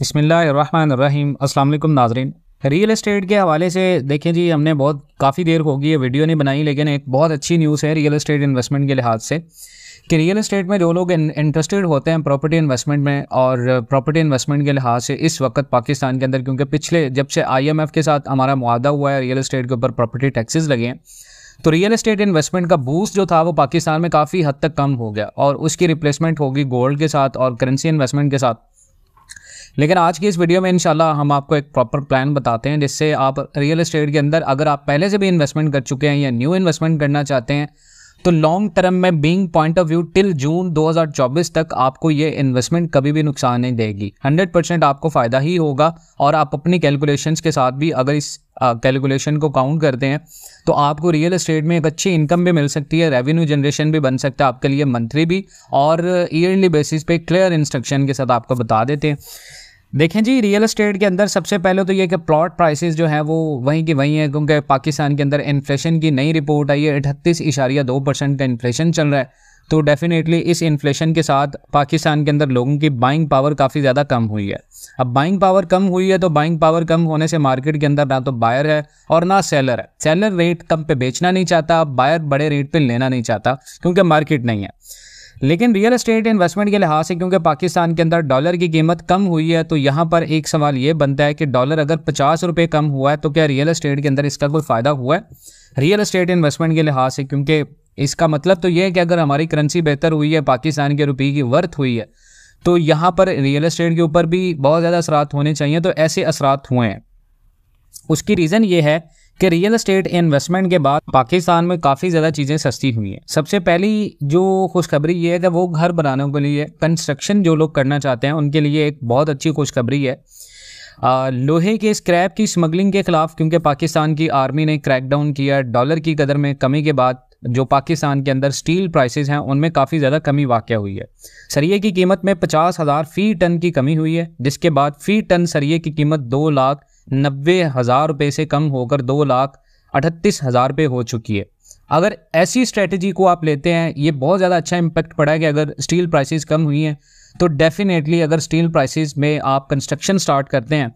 अस्सलाम वालेकुम नाजरीन रियल इस्टेट के हवाले से देखें जी हमने बहुत काफ़ी देर होगी ये वीडियो नहीं बनाई लेकिन एक बहुत अच्छी न्यूज़ है रियल इस्टेट इन्वेस्टमेंट के लिहाज से कि रियल इस्टेट में जो लोग इंटरेस्टेड होते हैं प्रॉपर्टी इन्वेस्टमेंट में और प्रॉपर्टी इन्वेस्टमेंट के लिहाज से इस वक्त पाकिस्तान के अंदर क्योंकि पिछले जब से आईएमएफ के साथ हमारा मुआदा हुआ है रियल एस्टेट के ऊपर प्रॉपर्टी टैक्सेस लगे हैं तो रियल एस्टेट इन्वेस्टमेंट का बूस्ट जो था वो पाकिस्तान में काफ़ी हद तक कम हो गया और उसकी रिप्लेसमेंट होगी गोल्ड के साथ और करेंसी इन्वेस्टमेंट के साथ लेकिन आज की इस वीडियो में इंशाल्लाह हम आपको एक प्रॉपर प्लान बताते हैं जिससे आप रियल इस्टेट के अंदर अगर आप पहले से भी इन्वेस्टमेंट कर चुके हैं या न्यू इन्वेस्टमेंट करना चाहते हैं तो लॉन्ग टर्म में being point of view till June 2024 तक आपको ये इन्वेस्टमेंट कभी भी नुकसान नहीं देगी 100 परसेंट आपको फ़ायदा ही होगा और आप अपनी कैलकुलेशंस के साथ भी अगर इस कैलकुलेशन को काउंट करते हैं तो आपको रियल इस्टेट में एक अच्छी इनकम भी मिल सकती है रेवेन्यू जनरेशन भी बन सकता है आपके लिए मंथली भी और ईयरली बेसिस पे क्लियर इंस्ट्रक्शन के साथ आपको बता देते हैं देखें जी रियल एस्टेट के अंदर सबसे पहले तो ये कि प्लॉट प्राइसेस जो हैं वो वहीं की वहीं हैं क्योंकि पाकिस्तान के अंदर इन्फ्लेशन की नई रिपोर्ट आई है अठतीस इशारिया दो परसेंट का इन्फ्लेशन चल रहा है तो डेफिनेटली इस इन्फ्लेशन के साथ पाकिस्तान के अंदर लोगों की बाइंग पावर काफ़ी ज़्यादा कम हुई है अब बाइंग पावर कम हुई है तो बाइंग पावर कम होने से मार्केट के अंदर ना तो बायर है और ना सेलर है सेलर रेट कम पे बेचना नहीं चाहता बायर बड़े रेट पे लेना नहीं चाहता क्योंकि मार्केट नहीं है लेकिन रियल एस्टेट इन्वेस्टमेंट के लिहाज से क्योंकि पाकिस्तान के अंदर डॉलर की कीमत कम हुई है तो यहाँ पर एक सवाल ये बनता है कि डॉलर अगर पचास रुपये कम हुआ है तो क्या रियल इस्टेट के अंदर इसका कोई फ़ायदा हुआ है रियल इस्टेट इन्वेस्टमेंट के लिहाज से क्योंकि इसका मतलब तो यह है कि अगर हमारी करेंसी बेहतर हुई है पाकिस्तान के रुपये की वर्थ हुई है तो यहाँ पर रियल इस्टेट के ऊपर भी बहुत ज़्यादा असरात होने चाहिए तो ऐसे असरात हुए हैं उसकी रीज़न ये है कि रियल एस्टेट इन्वेस्टमेंट के बाद पाकिस्तान में काफ़ी ज़्यादा चीज़ें सस्ती हुई हैं सबसे पहली जो खुशखबरी ये है कि वो घर बनाने के लिए कंस्ट्रक्शन जो लोग करना चाहते हैं उनके लिए एक बहुत अच्छी खुशखबरी है आ, लोहे के स्क्रैप की स्मगलिंग के ख़िलाफ़ क्योंकि पाकिस्तान की आर्मी ने क्रैकडाउन किया डॉलर की कदर में कमी के बाद जो पाकिस्तान के अंदर स्टील प्राइसेस हैं उनमें काफ़ी ज़्यादा कमी वाक़ हुई है सरिये की कीमत में पचास हज़ार फ़ी टन की कमी हुई है जिसके बाद फ़ी टन सरिये की कीमत दो लाख नब्बे हज़ार रुपये से कम होकर दो लाख अठतीस हज़ार रुपये हो चुकी है अगर ऐसी स्ट्रेटजी को आप लेते हैं ये बहुत ज़्यादा अच्छा इम्पैक्ट पड़ा है कि अगर स्टील प्राइसेस कम हुई हैं तो डेफिनेटली अगर स्टील प्राइसेस में आप कंस्ट्रक्शन स्टार्ट करते हैं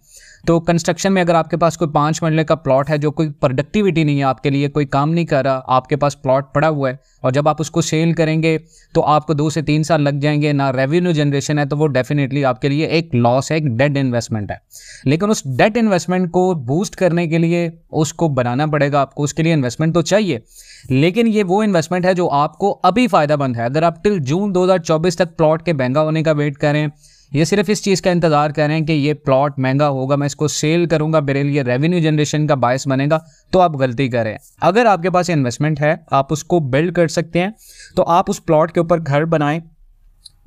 तो कंस्ट्रक्शन में अगर आपके पास कोई पाँच मरले का प्लॉट है जो कोई प्रोडक्टिविटी नहीं है आपके लिए कोई काम नहीं कर रहा आपके पास प्लॉट पड़ा हुआ है और जब आप उसको सेल करेंगे तो आपको दो से तीन साल लग जाएंगे ना रेवेन्यू जनरेशन है तो वो डेफिनेटली आपके लिए एक लॉस है एक डेड इन्वेस्टमेंट है लेकिन उस डेड इन्वेस्टमेंट को बूस्ट करने के लिए उसको बनाना पड़ेगा आपको उसके लिए इन्वेस्टमेंट तो चाहिए लेकिन ये वो इन्वेस्टमेंट है जो आपको अभी फ़ायदा है अगर आप टिल जून दो तक प्लॉट के महंगा होने का वेट करें ये सिर्फ इस चीज़ का इंतज़ार कर रहे हैं कि ये प्लॉट महंगा होगा मैं इसको सेल करूंगा मेरे लिए रेवेन्यू जनरेशन का बायस बनेगा तो आप गलती करें अगर आपके पास इन्वेस्टमेंट है आप उसको बिल्ड कर सकते हैं तो आप उस प्लॉट के ऊपर घर बनाएं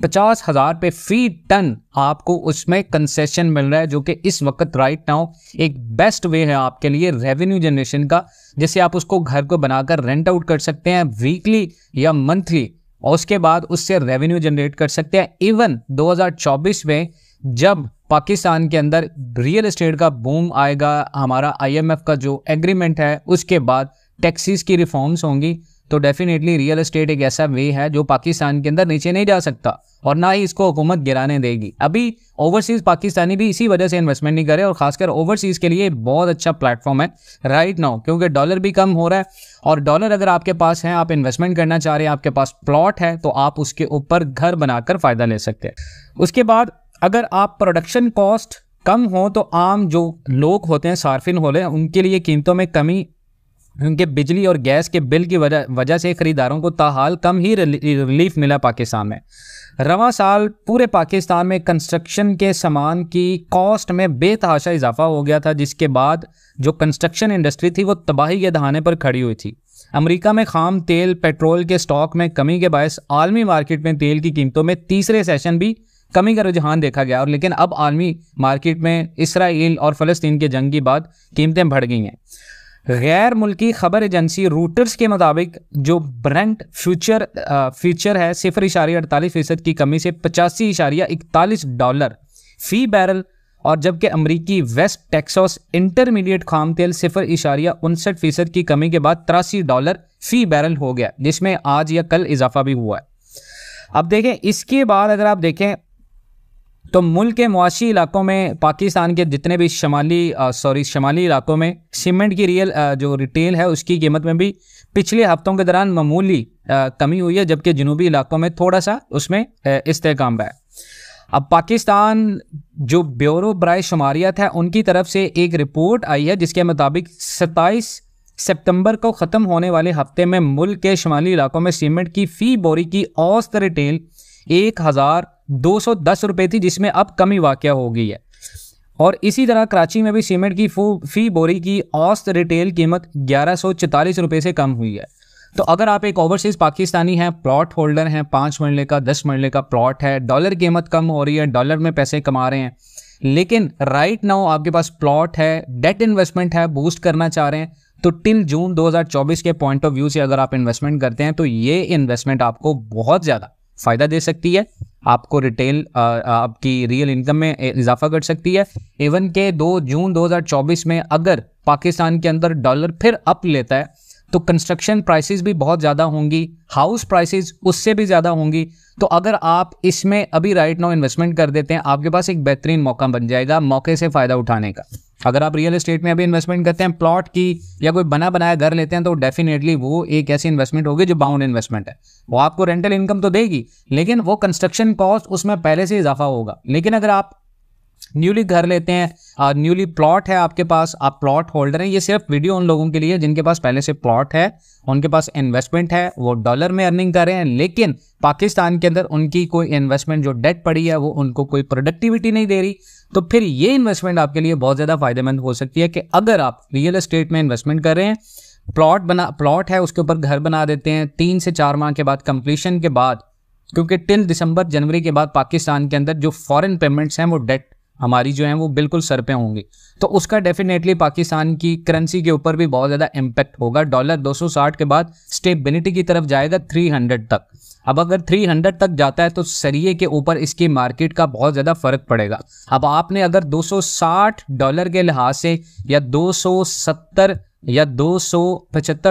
पचास हज़ार पे फी टन आपको उसमें कंसेशन मिल रहा है जो कि इस वक्त राइट नाउ एक बेस्ट वे है आपके लिए रेवेन्यू जनरेशन का जैसे आप उसको घर को बनाकर रेंट आउट कर सकते हैं वीकली या मंथली और उसके बाद उससे रेवेन्यू जनरेट कर सकते हैं इवन 2024 में जब पाकिस्तान के अंदर रियल एस्टेट का बूम आएगा हमारा आईएमएफ का जो एग्रीमेंट है उसके बाद टैक्सीज की रिफॉर्म्स होंगी तो डेफिनेटली रियल एस्टेट एक ऐसा वे है जो पाकिस्तान के अंदर नीचे नहीं जा सकता और ना ही इसको हुकूमत गिराने देगी अभी ओवरसीज़ पाकिस्तानी भी इसी वजह से इन्वेस्टमेंट नहीं करे और खासकर ओवरसीज़ के लिए बहुत अच्छा प्लेटफॉर्म है राइट नाउ क्योंकि डॉलर भी कम हो रहा है और डॉलर अगर आपके पास है आप इन्वेस्टमेंट करना चाह रहे हैं आपके पास प्लॉट है तो आप उसके ऊपर घर बनाकर फ़ायदा ले सकते हैं उसके बाद अगर आप प्रोडक्शन कॉस्ट कम हो तो आम जो लोग होते हैं सार्फिन हो रहे हैं उनके लिए कीमतों में कमी उनके बिजली और गैस के बिल की वजह वजह से खरीदारों को ताहाल कम ही रिलीफ मिला पाकिस्तान में रवा साल पूरे पाकिस्तान में कंस्ट्रक्शन के सामान की कॉस्ट में बेतहाशा इजाफा हो गया था जिसके बाद जो कंस्ट्रक्शन इंडस्ट्री थी वो तबाही के दहाने पर खड़ी हुई थी अमेरिका में खाम तेल पेट्रोल के स्टॉक में कमी के बायस आलमी मार्केट में तेल की कीमतों में तीसरे सेशन भी कमी का रुझान देखा गया और लेकिन अब आलमी मार्केट में इसराइल और फ़लस्तीन के जंग की बात कीमतें बढ़ गई हैं गैर मुल्की खबर एजेंसी रूटर्स के मुताबिक जो ब्रेंट फ्यूचर फ्यूचर है सिफर इशारिया अड़तालीस फीसद की कमी से पचासी इशारिया इकतालीस डॉलर फी बैरल और जबकि अमरीकी वेस्ट टेक्सास इंटरमीडिएट खाम तेल सिफर इशारिया उनसठ फीसद की कमी के बाद तिरासी डॉलर फी बैरल हो गया जिसमें आज या कल इजाफा भी हुआ है अब देखें इसके बाद अगर आप देखें तो मुल्क के मुआशी इलाकों में पाकिस्तान के जितने भी शमाली सॉरी शमाली इलाकों में सीमेंट की रियल आ, जो रिटेल है उसकी कीमत में भी पिछले हफ्तों के दौरान मामूली कमी हुई है जबकि जनूबी इलाकों में थोड़ा सा उसमें इस्तेकाम है अब पाकिस्तान जो ब्यूरो ब्राय शुमारियत है उनकी तरफ से एक रिपोर्ट आई है जिसके मुताबिक सत्ताईस सितंबर को ख़त्म होने वाले हफ्ते में मुल्क के शुमाली इलाकों में सीमेंट की फ़ी बोरी की औस्त रिटेल एक हज़ार दो सौ थी जिसमें अब कमी वाक़ हो गई है और इसी तरह कराची में भी सीमेंट की फी बोरी की औस्त रिटेल कीमत ग्यारह सौ रुपये से कम हुई है तो अगर आप एक ओवरसीज़ पाकिस्तानी हैं प्लॉट होल्डर हैं पाँच मरले का दस मरले का प्लॉट है डॉलर कीमत कम हो रही है डॉलर में पैसे कमा रहे हैं लेकिन राइट नाउ आपके पास प्लॉट है डेट इन्वेस्टमेंट है बूस्ट करना चाह रहे हैं तो टिल जून 2024 के पॉइंट ऑफ व्यू से अगर आप इन्वेस्टमेंट करते हैं तो ये इन्वेस्टमेंट आपको बहुत ज़्यादा फ़ायदा दे सकती है आपको रिटेल आपकी रियल इनकम में इजाफा कर सकती है इवन के दो जून 2024 में अगर पाकिस्तान के अंदर डॉलर फिर अप लेता है तो कंस्ट्रक्शन प्राइसेस भी बहुत ज़्यादा होंगी हाउस प्राइसेस उससे भी ज़्यादा होंगी तो अगर आप इसमें अभी राइट नाउ इन्वेस्टमेंट कर देते हैं आपके पास एक बेहतरीन मौका बन जाएगा मौके से फ़ायदा उठाने का अगर आप रियल एस्टेट में अभी इन्वेस्टमेंट करते हैं प्लॉट की या कोई बना बनाया घर लेते हैं तो डेफिनेटली वो एक ऐसी इन्वेस्टमेंट होगी जो बाउंड इन्वेस्टमेंट है वो आपको रेंटल इनकम तो देगी लेकिन वो कंस्ट्रक्शन कॉस्ट उसमें पहले से इजाफा होगा लेकिन अगर आप न्यूली घर लेते हैं न्यूली प्लॉट है आपके पास आप प्लॉट होल्डर हैं ये सिर्फ वीडियो उन लोगों के लिए जिनके पास पहले से प्लॉट है उनके पास इन्वेस्टमेंट है वो डॉलर में अर्निंग कर रहे हैं लेकिन पाकिस्तान के अंदर उनकी कोई इन्वेस्टमेंट जो डेट पड़ी है वो उनको कोई प्रोडक्टिविटी नहीं दे रही तो फिर ये इन्वेस्टमेंट आपके लिए बहुत ज़्यादा फायदेमंद हो सकती है कि अगर आप रियल इस्टेट में इन्वेस्टमेंट कर रहे हैं प्लॉट बना प्लॉट है उसके ऊपर घर बना देते हैं तीन से चार माह के बाद कंप्लीशन के बाद क्योंकि टिल दिसंबर जनवरी के बाद पाकिस्तान के अंदर जो फॉरेन पेमेंट्स हैं वो डेट हमारी जो है वो बिल्कुल सर पे होंगी तो उसका डेफिनेटली पाकिस्तान की करेंसी के ऊपर भी बहुत ज़्यादा इम्पैक्ट होगा डॉलर 260 के बाद स्टेबिलिटी की तरफ जाएगा 300 तक अब अगर 300 तक जाता है तो सरिये के ऊपर इसकी मार्केट का बहुत ज़्यादा फ़र्क पड़ेगा अब आपने अगर 260 डॉलर के लिहाज से या 270 या दो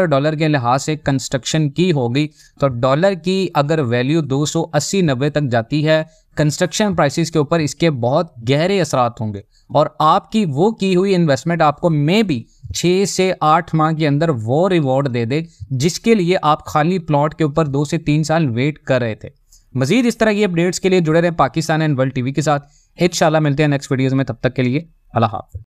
डॉलर के लिहाज से कंस्ट्रक्शन की होगी तो डॉलर की अगर वैल्यू अस्सी नब्बे तक जाती है कंस्ट्रक्शन प्राइसेस के ऊपर इसके बहुत गहरे असरात होंगे और आपकी वो की हुई इन्वेस्टमेंट आपको मे भी छः से आठ माह के अंदर वो रिवॉर्ड दे दे जिसके लिए आप खाली प्लॉट के ऊपर दो से तीन साल वेट कर रहे थे मजीद इस तरह की अपडेट्स के लिए जुड़े रहे पाकिस्तान एंड वर्ल्ड टीवी के साथ इन मिलते हैं नेक्स्ट वीडियोज़ में तब तक के लिए अल्लाह हाफ